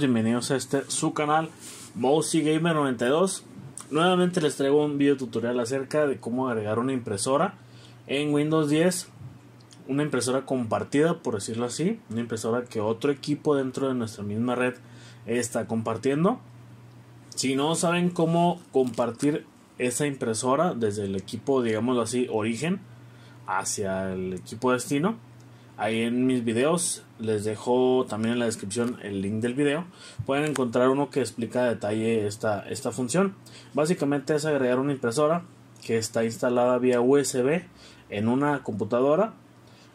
bienvenidos a este su canal Mousy Gamer 92. Nuevamente les traigo un video tutorial acerca de cómo agregar una impresora en Windows 10, una impresora compartida, por decirlo así, una impresora que otro equipo dentro de nuestra misma red está compartiendo. Si no saben cómo compartir esa impresora desde el equipo, digámoslo así, origen hacia el equipo destino, Ahí en mis videos les dejo también en la descripción el link del video. Pueden encontrar uno que explica a detalle esta, esta función. Básicamente es agregar una impresora que está instalada vía USB en una computadora,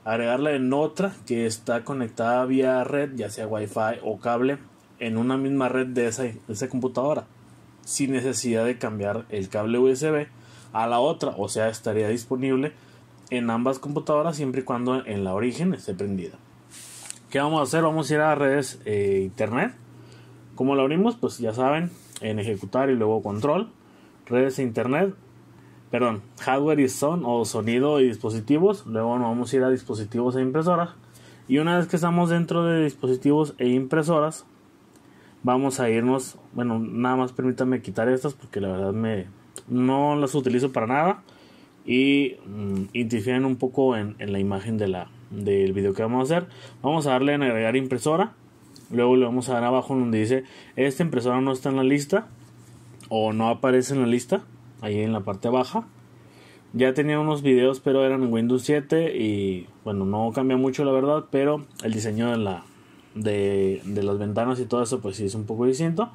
agregarla en otra que está conectada vía red, ya sea Wi-Fi o cable, en una misma red de esa, de esa computadora, sin necesidad de cambiar el cable USB a la otra, o sea, estaría disponible en ambas computadoras siempre y cuando en la origen esté prendida. ¿Qué vamos a hacer? Vamos a ir a redes e internet. ¿Cómo la abrimos? Pues ya saben, en ejecutar y luego control. Redes e internet. Perdón, hardware y son o sonido y dispositivos. Luego nos vamos a ir a dispositivos e impresoras. Y una vez que estamos dentro de dispositivos e impresoras, vamos a irnos. Bueno, nada más permítanme quitar estas porque la verdad me no las utilizo para nada y mm, un poco en, la imagen de la, del video que vamos a hacer. Vamos a darle en agregar impresora. Luego le vamos a dar abajo donde dice esta impresora no está en la lista o no aparece en la lista. Ahí en la parte baja. Ya tenía unos videos, pero eran en Windows 7 y bueno, no cambia mucho la verdad, pero el diseño de, la, de, de las ventanas y todo eso pues sí es un poco distinto.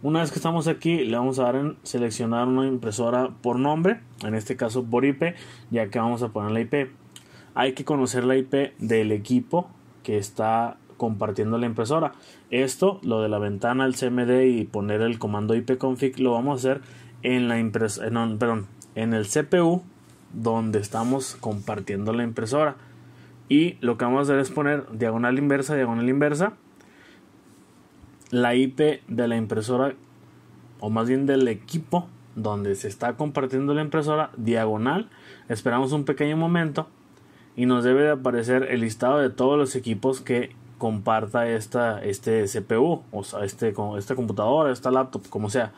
Una vez que estamos aquí, le vamos a dar en seleccionar una impresora por nombre, en este caso por IP, ya que vamos a poner la IP. Hay que conocer la IP del equipo que está compartiendo la impresora. Esto, lo de la ventana, el CMD y poner el comando ipconfig, lo vamos a hacer en la impresora, eh, perdón, en el CPU donde estamos compartiendo la impresora. Y lo que vamos a hacer es poner diagonal inversa, diagonal inversa la IP de la impresora, o más bien del equipo donde se está compartiendo la impresora, diagonal. Esperamos un pequeño momento y nos debe de aparecer el listado de todos los equipos que comparta esta, este CPU, o sea, este, esta computadora, esta laptop, como sea.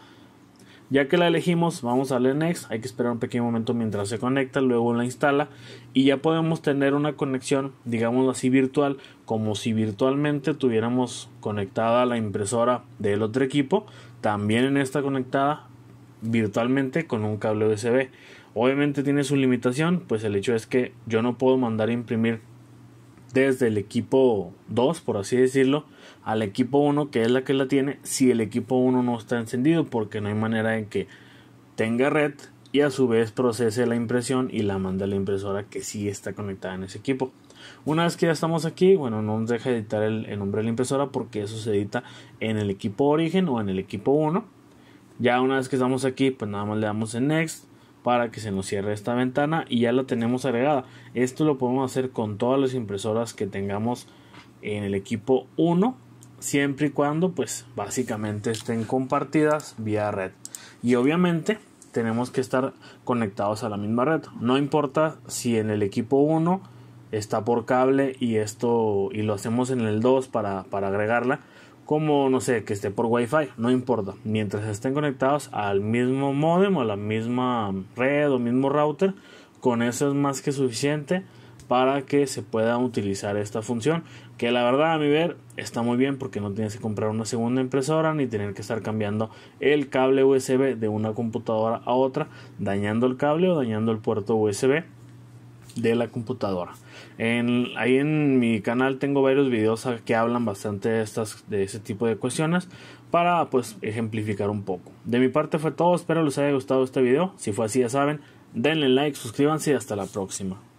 Ya que la elegimos, vamos a darle Next. Hay que esperar un pequeño momento mientras se conecta, luego la instala y ya podemos tener una conexión, digamos así, virtual, como si virtualmente tuviéramos conectada la impresora del otro equipo. También en esta conectada virtualmente con un cable USB. Obviamente tiene su limitación, pues el hecho es que yo no puedo mandar a imprimir desde el equipo 2, por así decirlo, al equipo 1, que es la que la tiene, si el equipo 1 no está encendido, porque no hay manera en que tenga red y a su vez procese la impresión y la manda a la impresora que sí está conectada en ese equipo. Una vez que ya estamos aquí, bueno, no nos deja editar el, el nombre de la impresora porque eso se edita en el equipo origen o en el equipo 1. Ya una vez que estamos aquí, pues nada más le damos en Next para que se nos cierre esta ventana y ya la tenemos agregada. Esto lo podemos hacer con todas las impresoras que tengamos en el equipo 1, siempre y cuando pues básicamente estén compartidas vía red. Y obviamente tenemos que estar conectados a la misma red. No importa si en el equipo 1 está por cable y esto y lo hacemos en el 2 para, para agregarla como no sé, que esté por Wi-Fi, no importa. Mientras estén conectados al mismo modem o a la misma red o mismo router, con eso es más que suficiente para que se pueda utilizar esta función. Que la verdad, a mi ver, está muy bien porque no tienes que comprar una segunda impresora ni tener que estar cambiando el cable USB de una computadora a otra, dañando el cable o dañando el puerto USB de la computadora. ahí en mi canal tengo varios videos que hablan bastante de, estas, de ese tipo de cuestiones para pues ejemplificar un poco. De mi parte fue todo, espero les haya gustado este video. Si fue así ya saben, denle like, suscríbanse y hasta la próxima.